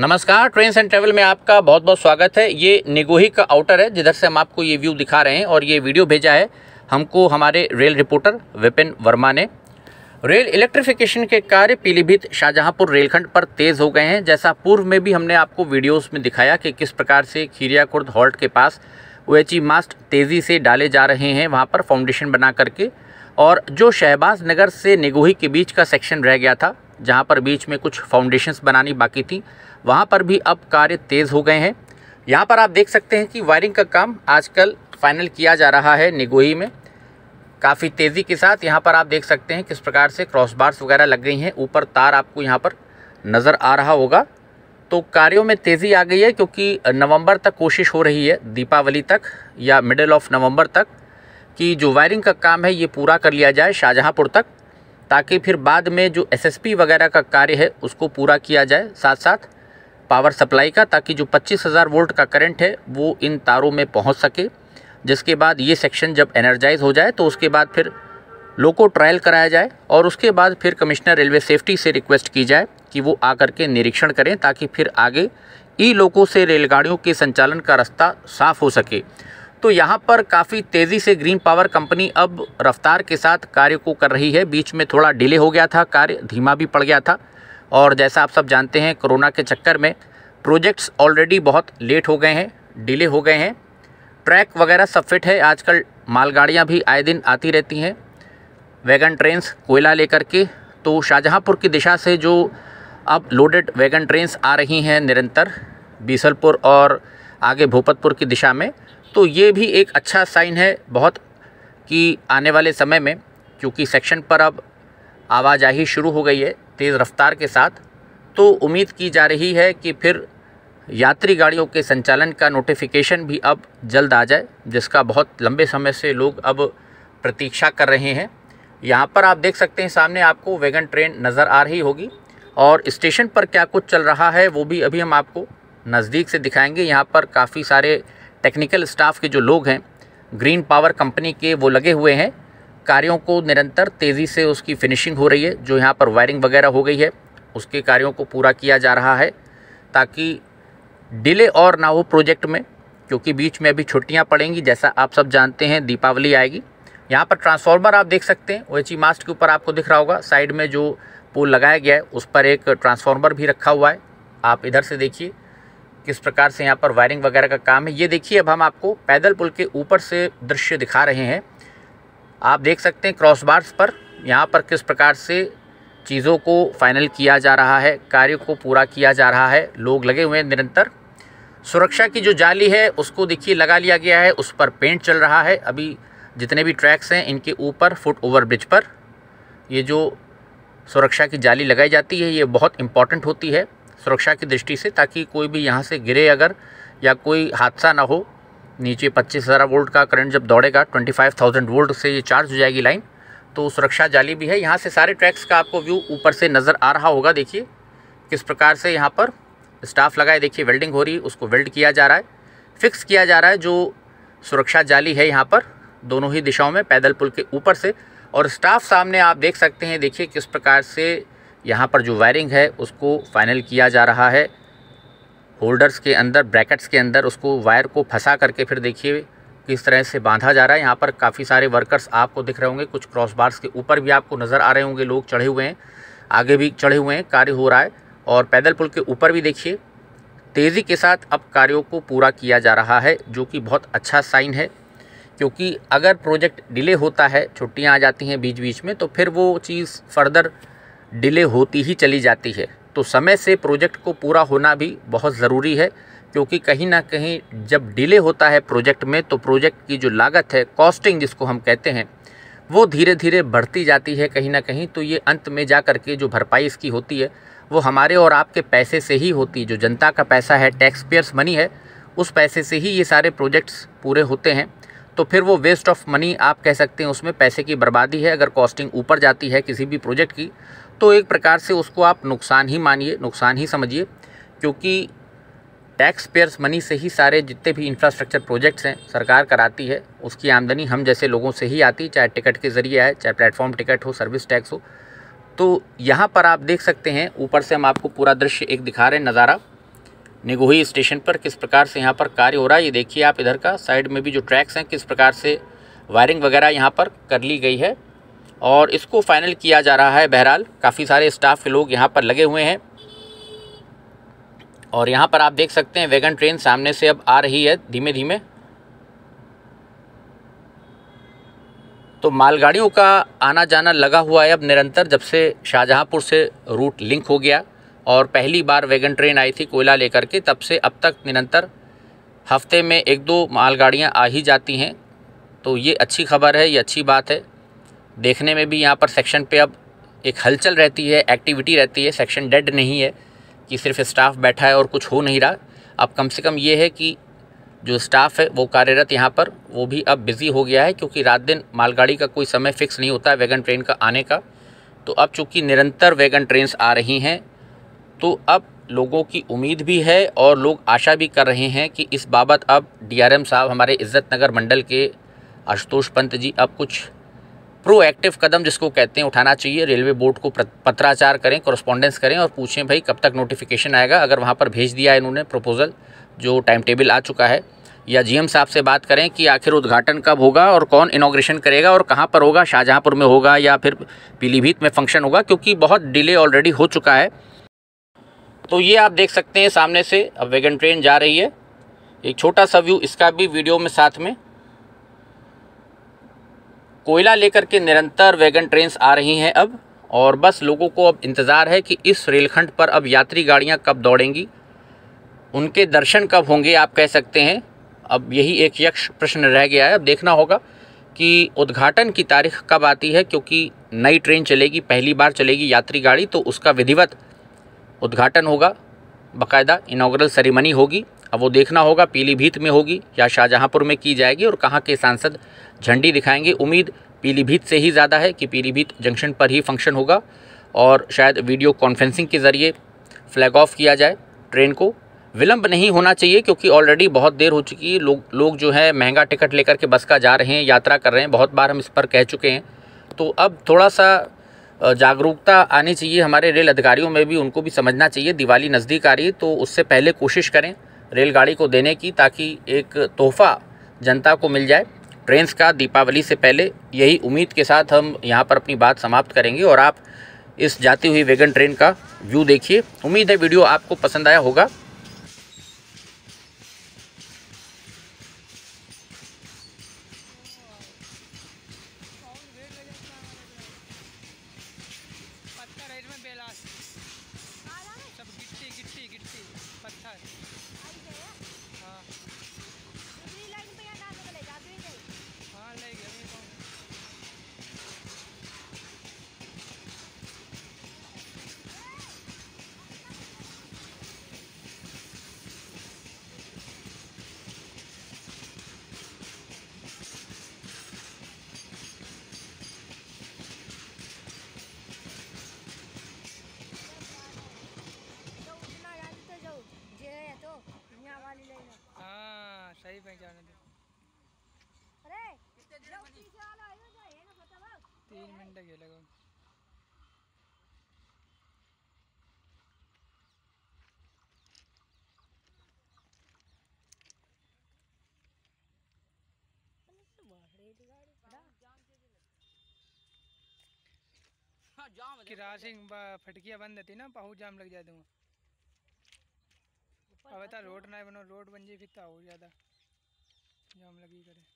नमस्कार train and travel में आपका बहुत बहुत स्वागत है ये निगोही का आउटर है जिधर से हम आपको ये व्यू दिखा रहे हैं और ये वीडियो भेजा है हमको हमारे रेल रिपोर्टर विपिन वर्मा ने रेल इलेक्ट्रिफिकेशन के कार्य पीलीभीत शाहजहांपुर रेलखंड पर तेज़ हो गए हैं जैसा पूर्व में भी हमने आपको वीडियोज़ में दिखाया कि किस प्रकार से खीरिया खुर्द हॉल्ट के पास ओ मास्ट तेज़ी से डाले जा रहे हैं वहाँ पर फाउंडेशन बना करके और जो शहबाज नगर से निगोही के बीच का सेक्शन रह गया था जहाँ पर बीच में कुछ फाउंडेशंस बनानी बाकी थी वहाँ पर भी अब कार्य तेज़ हो गए हैं यहाँ पर आप देख सकते हैं कि वायरिंग का काम आजकल फाइनल किया जा रहा है निगोही में काफ़ी तेज़ी के साथ यहाँ पर आप देख सकते हैं किस प्रकार से क्रॉस बार्स वगैरह लग गई हैं ऊपर तार आपको यहाँ पर नज़र आ रहा होगा तो कार्यों में तेज़ी आ गई है क्योंकि नवंबर तक कोशिश हो रही है दीपावली तक या मिडल ऑफ नवंबर तक कि जो वायरिंग का काम है ये पूरा कर लिया जाए शाहजहाँपुर तक ताकि फिर बाद में जो एसएसपी वगैरह का कार्य है उसको पूरा किया जाए साथ साथ पावर सप्लाई का ताकि जो पच्चीस हज़ार वोल्ट का करंट है वो इन तारों में पहुंच सके जिसके बाद ये सेक्शन जब एनर्जाइज हो जाए तो उसके बाद फिर लोको ट्रायल कराया जाए और उसके बाद फिर कमिश्नर रेलवे सेफ्टी से रिक्वेस्ट की जाए कि वो आकर के निरीक्षण करें ताकि फिर आगे ई लोको से रेलगाड़ियों के संचालन का रास्ता साफ हो सके तो यहाँ पर काफ़ी तेज़ी से ग्रीन पावर कंपनी अब रफ्तार के साथ कार्य को कर रही है बीच में थोड़ा डिले हो गया था कार्य धीमा भी पड़ गया था और जैसा आप सब जानते हैं कोरोना के चक्कर में प्रोजेक्ट्स ऑलरेडी बहुत लेट हो गए हैं डिले हो गए हैं ट्रैक वगैरह सब फिट है आजकल मालगाड़ियाँ भी आए दिन आती रहती हैं वैगन ट्रेन्स कोयला लेकर के तो शाहजहाँपुर की दिशा से जो अब लोडेड वैगन ट्रेन्स आ रही हैं निरंतर बीसलपुर और आगे भोपतपुर की दिशा में तो ये भी एक अच्छा साइन है बहुत कि आने वाले समय में क्योंकि सेक्शन पर अब आवाजाही शुरू हो गई है तेज़ रफ्तार के साथ तो उम्मीद की जा रही है कि फिर यात्री गाड़ियों के संचालन का नोटिफिकेशन भी अब जल्द आ जाए जिसका बहुत लंबे समय से लोग अब प्रतीक्षा कर रहे हैं यहाँ पर आप देख सकते हैं सामने आपको वैगन ट्रेन नज़र आ रही होगी और स्टेशन पर क्या कुछ चल रहा है वो भी अभी हम आपको नज़दीक से दिखाएंगे यहाँ पर काफ़ी सारे टेक्निकल स्टाफ के जो लोग हैं ग्रीन पावर कंपनी के वो लगे हुए हैं कार्यों को निरंतर तेज़ी से उसकी फिनिशिंग हो रही है जो यहाँ पर वायरिंग वगैरह हो गई है उसके कार्यों को पूरा किया जा रहा है ताकि डिले और ना हो प्रोजेक्ट में क्योंकि बीच में अभी छुट्टियाँ पड़ेंगी जैसा आप सब जानते हैं दीपावली आएगी यहाँ पर ट्रांसफार्मर आप देख सकते हैं ओ एच मास्ट के ऊपर आपको दिख रहा होगा साइड में जो पोल लगाया गया है उस पर एक ट्रांसफार्मर भी रखा हुआ है आप इधर से देखिए किस प्रकार से यहाँ पर वायरिंग वगैरह का काम है ये देखिए अब हम आपको पैदल पुल के ऊपर से दृश्य दिखा रहे हैं आप देख सकते हैं क्रॉस बार्स पर यहाँ पर किस प्रकार से चीज़ों को फाइनल किया जा रहा है कार्य को पूरा किया जा रहा है लोग लगे हुए हैं निरंतर सुरक्षा की जो जाली है उसको देखिए लगा लिया गया है उस पर पेंट चल रहा है अभी जितने भी ट्रैक्स हैं इनके ऊपर फुट ओवर ब्रिज पर ये जो सुरक्षा की जाली लगाई जाती है ये बहुत इम्पॉर्टेंट होती है सुरक्षा की दृष्टि से ताकि कोई भी यहाँ से गिरे अगर या कोई हादसा ना हो नीचे पच्चीस हज़ार वोल्ट का करंट जब दौड़ेगा ट्वेंटी फाइव थाउजेंड वोल्ट से ये चार्ज हो जाएगी लाइन तो सुरक्षा जाली भी है यहाँ से सारे ट्रैक्स का आपको व्यू ऊपर से नज़र आ रहा होगा देखिए किस प्रकार से यहाँ पर स्टाफ लगाए देखिए वेल्डिंग हो रही उसको वेल्ड किया जा रहा है फिक्स किया जा रहा है जो सुरक्षा जाली है यहाँ पर दोनों ही दिशाओं में पैदल पुल के ऊपर से और स्टाफ सामने आप देख सकते हैं देखिए किस प्रकार से यहाँ पर जो वायरिंग है उसको फाइनल किया जा रहा है होल्डर्स के अंदर ब्रैकेट्स के अंदर उसको वायर को फंसा करके फिर देखिए किस तरह से बांधा जा रहा है यहाँ पर काफ़ी सारे वर्कर्स आपको दिख रहे होंगे कुछ क्रॉस बार्स के ऊपर भी आपको नज़र आ रहे होंगे लोग चढ़े हुए हैं आगे भी चढ़े हुए हैं कार्य हो रहा है और पैदल पुल के ऊपर भी देखिए तेज़ी के साथ अब कार्यों को पूरा किया जा रहा है जो कि बहुत अच्छा साइन है क्योंकि अगर प्रोजेक्ट डिले होता है छुट्टियाँ आ जाती हैं बीच बीच में तो फिर वो चीज़ फर्दर डिले होती ही चली जाती है तो समय से प्रोजेक्ट को पूरा होना भी बहुत ज़रूरी है क्योंकि कहीं ना कहीं जब डिले होता है प्रोजेक्ट में तो प्रोजेक्ट की जो लागत है कॉस्टिंग जिसको हम कहते हैं वो धीरे धीरे बढ़ती जाती है कहीं ना कहीं तो ये अंत में जा कर के जो भरपाई इसकी होती है वो हमारे और आपके पैसे से ही होती है जो जनता का पैसा है टैक्स पेयर्स मनी है उस पैसे से ही ये सारे प्रोजेक्ट्स पूरे होते हैं तो फिर वो वेस्ट ऑफ मनी आप कह सकते हैं उसमें पैसे की बर्बादी है अगर कॉस्टिंग ऊपर जाती है किसी भी प्रोजेक्ट की तो एक प्रकार से उसको आप नुकसान ही मानिए नुकसान ही समझिए क्योंकि टैक्स पेयर्स मनी से ही सारे जितने भी इंफ्रास्ट्रक्चर प्रोजेक्ट्स हैं सरकार कराती है उसकी आमदनी हम जैसे लोगों से ही आती चाहे टिकट के ज़रिए आए चाहे प्लेटफॉर्म टिकट हो सर्विस टैक्स हो तो यहाँ पर आप देख सकते हैं ऊपर से हम आपको पूरा दृश्य एक दिखा रहे हैं नज़ारा निगोही स्टेशन पर किस प्रकार से यहाँ पर कार्य हो रहा है ये देखिए आप इधर का साइड में भी जो ट्रैक्स हैं किस प्रकार से वायरिंग वगैरह यहाँ पर कर ली गई है और इसको फाइनल किया जा रहा है बहरहाल काफ़ी सारे स्टाफ के लोग यहाँ पर लगे हुए हैं और यहाँ पर आप देख सकते हैं वैगन ट्रेन सामने से अब आ रही है धीमे धीमे तो मालगाड़ियों का आना जाना लगा हुआ है अब निरंतर जब से शाहजहाँपुर से रूट लिंक हो गया और पहली बार वैगन ट्रेन आई थी कोयला लेकर के तब से अब तक निरंतर हफ्ते में एक दो मालगाड़ियाँ आ ही जाती हैं तो ये अच्छी खबर है ये अच्छी बात है देखने में भी यहाँ पर सेक्शन पे अब एक हलचल रहती है एक्टिविटी रहती है सेक्शन डेड नहीं है कि सिर्फ स्टाफ बैठा है और कुछ हो नहीं रहा अब कम से कम ये है कि जो स्टाफ है वो कार्यरत यहाँ पर वो भी अब बिज़ी हो गया है क्योंकि रात दिन मालगाड़ी का कोई समय फिक्स नहीं होता है वैगन ट्रेन का आने का तो अब चूँकि निरंतर वैगन ट्रेन आ रही हैं तो अब लोगों की उम्मीद भी है और लोग आशा भी कर रहे हैं कि इस बाबत अब डीआरएम साहब हमारे इज़्ज़त नगर मंडल के आशुतोष पंत जी अब कुछ प्रोएक्टिव कदम जिसको कहते हैं उठाना चाहिए रेलवे बोर्ड को पत्राचार करें कॉरस्पॉन्डेंस करें और पूछें भाई कब तक नोटिफिकेशन आएगा अगर वहाँ पर भेज दिया है इन्होंने प्रपोज़ल जो टाइम टेबल आ चुका है या जीएम साहब से बात करें कि आखिर उद्घाटन कब होगा और कौन इनाग्रेशन करेगा और कहाँ पर होगा शाहजहांपुर में होगा या फिर पीलीभीत में फंक्शन होगा क्योंकि बहुत डिले ऑलरेडी हो चुका है तो ये आप देख सकते हैं सामने से अब वेगन ट्रेन जा रही है एक छोटा सा व्यू इसका भी वीडियो में साथ में कोयला लेकर के निरंतर वैगन ट्रेन्स आ रही हैं अब और बस लोगों को अब इंतज़ार है कि इस रेलखंड पर अब यात्री गाड़ियाँ कब दौड़ेंगी उनके दर्शन कब होंगे आप कह सकते हैं अब यही एक यक्ष प्रश्न रह गया है अब देखना होगा कि उद्घाटन की तारीख कब आती है क्योंकि नई ट्रेन चलेगी पहली बार चलेगी यात्री गाड़ी तो उसका विधिवत उद्घाटन होगा बाकायदा इनाग्रल सेरेमनी होगी अब वो देखना होगा पीलीभीत में होगी या शाहजहाँपुर में की जाएगी और कहाँ के सांसद झंडी दिखाएंगे उम्मीद पीलीभीत से ही ज़्यादा है कि पीलीभीत जंक्शन पर ही फंक्शन होगा और शायद वीडियो कॉन्फ्रेंसिंग के ज़रिए फ्लैग ऑफ किया जाए ट्रेन को विलंब नहीं होना चाहिए क्योंकि ऑलरेडी बहुत देर हो चुकी है लोग लोग जो है महंगा टिकट लेकर के बस का जा रहे हैं यात्रा कर रहे हैं बहुत बार हम इस पर कह चुके हैं तो अब थोड़ा सा जागरूकता आनी चाहिए हमारे रेल अधिकारियों में भी उनको भी समझना चाहिए दिवाली नज़दीक आ रही है तो उससे पहले कोशिश करें रेलगाड़ी को देने की ताकि एक तोहफा जनता को मिल जाए ट्रेन्स का दीपावली से पहले यही उम्मीद के साथ हम यहाँ पर अपनी बात समाप्त करेंगे और आप इस जाती हुई वेगन ट्रेन का व्यू देखिए उम्मीद है वीडियो आपको पसंद आया होगा दोन मिनटं गेले ग क्रॉसिंग फटकिया बंद थी ना बहुत जाम लग जाते हूँ अब रोड ना बनो रोड बन जाए फिर तो ज़्यादा जाम लगी करे